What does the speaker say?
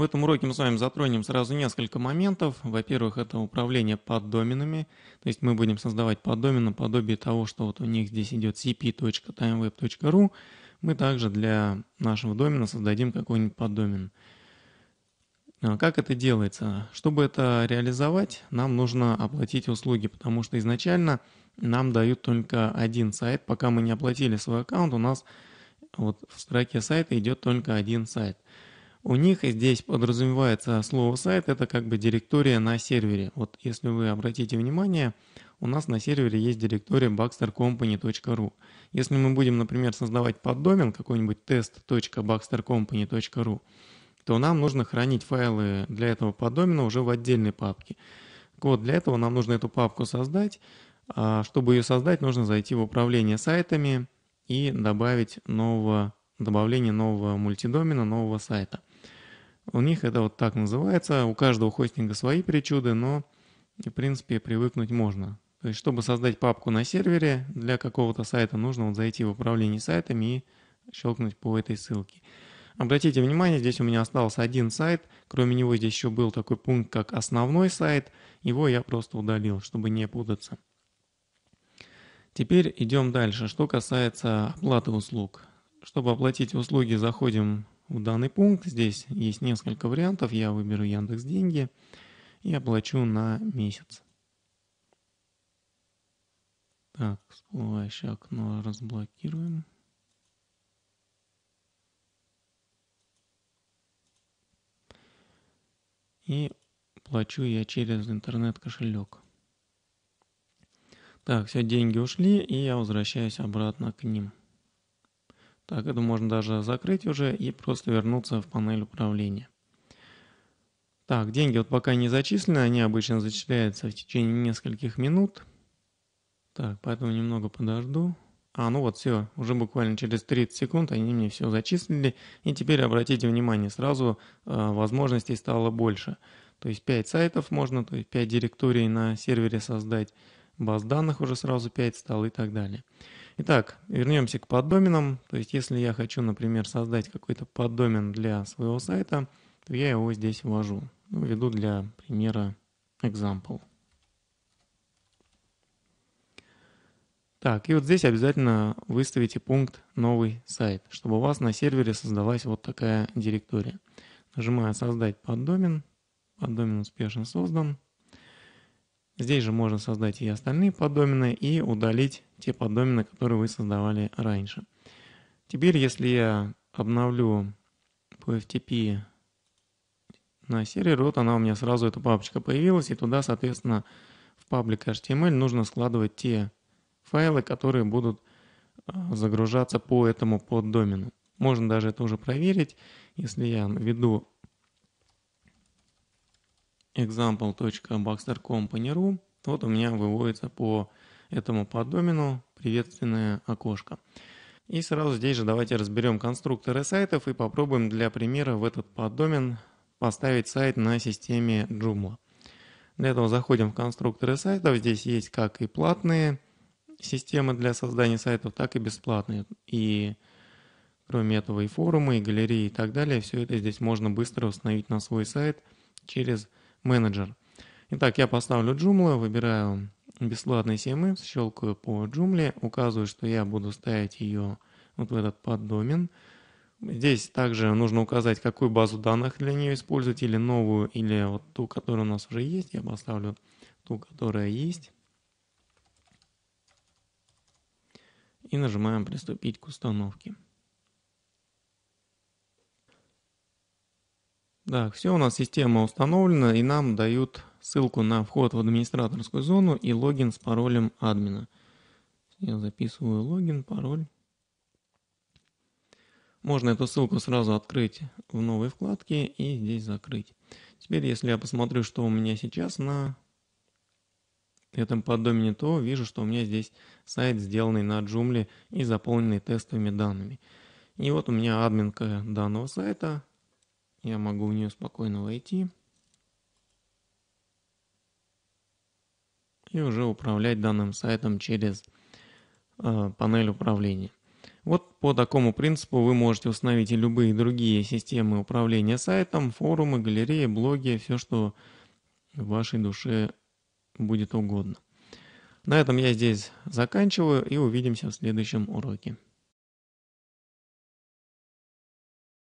В этом уроке мы с вами затронем сразу несколько моментов. Во-первых, это управление поддоменами. То есть мы будем создавать поддомены подобие того, что вот у них здесь идет cp.timeweb.ru. Мы также для нашего домена создадим какой-нибудь поддомен. А как это делается? Чтобы это реализовать, нам нужно оплатить услуги, потому что изначально нам дают только один сайт. Пока мы не оплатили свой аккаунт, у нас вот в строке сайта идет только один сайт. У них здесь подразумевается слово «сайт» — это как бы директория на сервере. Вот если вы обратите внимание, у нас на сервере есть директория baxtercompany.ru. Если мы будем, например, создавать поддомен какой-нибудь test.baxtercompany.ru, то нам нужно хранить файлы для этого поддомена уже в отдельной папке. Вот для этого нам нужно эту папку создать. А чтобы ее создать, нужно зайти в управление сайтами и добавить нового добавление нового мультидомена, нового сайта. У них это вот так называется. У каждого хостинга свои причуды, но в принципе привыкнуть можно. То есть, чтобы создать папку на сервере для какого-то сайта, нужно вот зайти в управление сайтами и щелкнуть по этой ссылке. Обратите внимание, здесь у меня остался один сайт. Кроме него здесь еще был такой пункт, как основной сайт. Его я просто удалил, чтобы не путаться. Теперь идем дальше, что касается оплаты услуг. Чтобы оплатить услуги, заходим в данный пункт. Здесь есть несколько вариантов. Я выберу Яндекс Деньги и оплачу на месяц. Так, всплывающее окно разблокируем. И плачу я через интернет-кошелек. Так, все, деньги ушли, и я возвращаюсь обратно к ним. Так, это можно даже закрыть уже и просто вернуться в панель управления. Так, деньги вот пока не зачислены, они обычно зачисляются в течение нескольких минут. Так, поэтому немного подожду. А, ну вот все, уже буквально через 30 секунд они мне все зачислили. И теперь обратите внимание, сразу э, возможностей стало больше. То есть 5 сайтов можно, то есть 5 директорий на сервере создать, баз данных уже сразу 5 стало и так далее. Итак, вернемся к поддоменам. То есть, если я хочу, например, создать какой-то поддомен для своего сайта, то я его здесь ввожу. Ну, введу для примера example. Так, и вот здесь обязательно выставите пункт «Новый сайт», чтобы у вас на сервере создалась вот такая директория. Нажимаю «Создать поддомен». Поддомен успешно создан. Здесь же можно создать и остальные поддомены и удалить те поддомены, которые вы создавали раньше. Теперь, если я обновлю по FTP на сервер, вот она у меня сразу, эта папочка появилась, и туда, соответственно, в паблик HTML нужно складывать те файлы, которые будут а, загружаться по этому поддомену. Можно даже это уже проверить. Если я введу example.baxter.com.ru. Вот у меня выводится по этому поддомену приветственное окошко. И сразу здесь же давайте разберем конструкторы сайтов и попробуем для примера в этот поддомен поставить сайт на системе Joomla. Для этого заходим в конструкторы сайтов. Здесь есть как и платные системы для создания сайтов, так и бесплатные. И кроме этого и форумы, и галереи и так далее. Все это здесь можно быстро установить на свой сайт через менеджер. Итак, я поставлю Joomla, выбираю бесплатный CMS, щелкаю по Joomla, указываю, что я буду ставить ее вот в этот поддомен. Здесь также нужно указать, какую базу данных для нее использовать, или новую, или вот ту, которая у нас уже есть. Я поставлю ту, которая есть. И нажимаем «Приступить к установке». Да, все, у нас система установлена, и нам дают ссылку на вход в администраторскую зону и логин с паролем админа. Я записываю логин, пароль. Можно эту ссылку сразу открыть в новой вкладке и здесь закрыть. Теперь, если я посмотрю, что у меня сейчас на этом поддомене, то вижу, что у меня здесь сайт, сделанный на Joomla и заполненный тестовыми данными. И вот у меня админка данного сайта, я могу в нее спокойно войти. И уже управлять данным сайтом через э, панель управления. Вот по такому принципу вы можете установить и любые другие системы управления сайтом, форумы, галереи, блоги, все, что вашей душе будет угодно. На этом я здесь заканчиваю и увидимся в следующем уроке.